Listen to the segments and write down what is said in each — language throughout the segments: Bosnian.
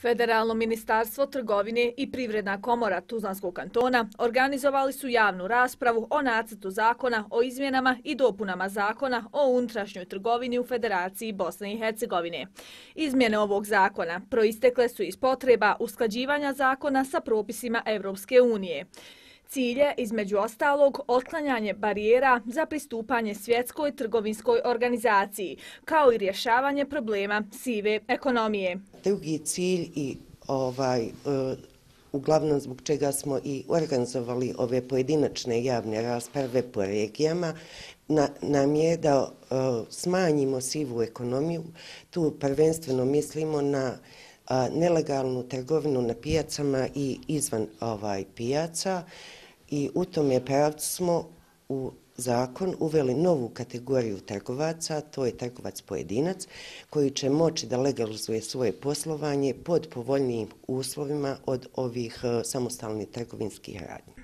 Federalno ministarstvo trgovine i privredna komora Tuzlanskog kantona organizovali su javnu raspravu o nacetu zakona o izmjenama i dopunama zakona o unutrašnjoj trgovini u Federaciji Bosne i Hercegovine. Izmjene ovog zakona proistekle su iz potreba usklađivanja zakona sa propisima Evropske unije. Cilje, između ostalog, otklanjanje barijera za pristupanje svjetskoj trgovinskoj organizaciji, kao i rješavanje problema sive ekonomije. Drugi cilj i ovaj, e, uglavnom zbog čega smo i organizovali ove pojedinačne javne rasprave po regijama, nam je da e, smanjimo sivu ekonomiju. Tu prvenstveno mislimo na nelegalnu trgovinu na pijacama i izvan ovaj pijaca i u tom je pravcu smo u zakon uveli novu kategoriju trgovaca, to je trgovac pojedinac, koji će moći da legalizuje svoje poslovanje pod povoljnijim uslovima od ovih e, samostalnih trgovinskih radnji.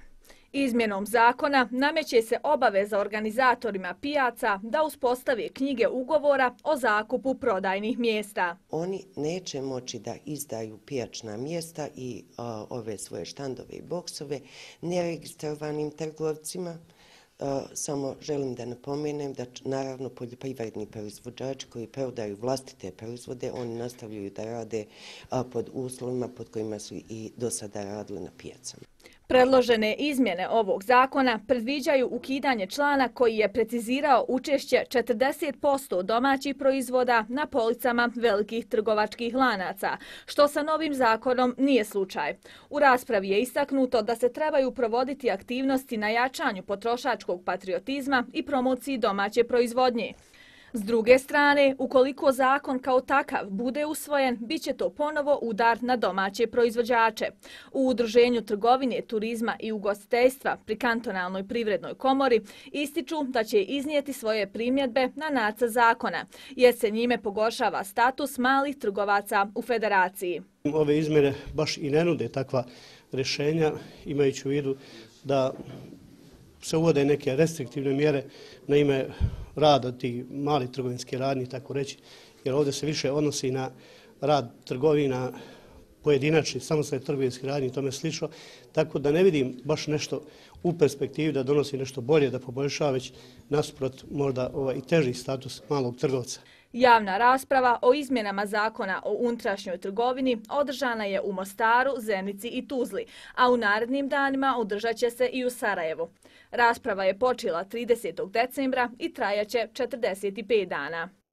Izmjenom zakona nameće se obaveza organizatorima pijaca da uspostave knjige ugovora o zakupu prodajnih mjesta. Oni neće moći da izdaju pijačna mjesta i ove svoje štandove i boksove neregistrovanim trgovcima. Samo želim da napomenem da naravno poljoprivredni proizvođači koji prodaju vlastite proizvode, oni nastavljaju da rade pod uslovima pod kojima su i do sada radili na pijacama. Predložene izmjene ovog zakona predviđaju ukidanje člana koji je precizirao učešće 40% domaćih proizvoda na policama velikih trgovačkih lanaca, što sa novim zakonom nije slučaj. U raspravi je istaknuto da se trebaju provoditi aktivnosti na jačanju potrošačkog patriotizma i promociji domaće proizvodnje. S druge strane, ukoliko zakon kao takav bude usvojen, bit će to ponovo udar na domaće proizvođače. U Udruženju trgovine, turizma i ugostiteljstva pri kantonalnoj privrednoj komori ističu da će iznijeti svoje primjedbe na naca zakona, jer se njime pogošava status malih trgovaca u federaciji. Ove izmjere baš i ne nude takva rješenja, imajući u vidu da se uvode neke restriktivne mjere na ime rada ti mali trgovinski radni, tako reći, jer ovdje se više odnosi na rad trgovina pojedinačni, samo sa trgovinski radni i tome slično, tako da ne vidim baš nešto u perspektivi da donosi nešto bolje, da poboljšava već nasprot možda ovaj, i teži status malog trgovca. Javna rasprava o izmjenama zakona o unutrašnjoj trgovini održana je u Mostaru, Zenici i Tuzli, a u narednim danima održat će se i u Sarajevu. Rasprava je počela 30. decembra i trajaće 45 dana.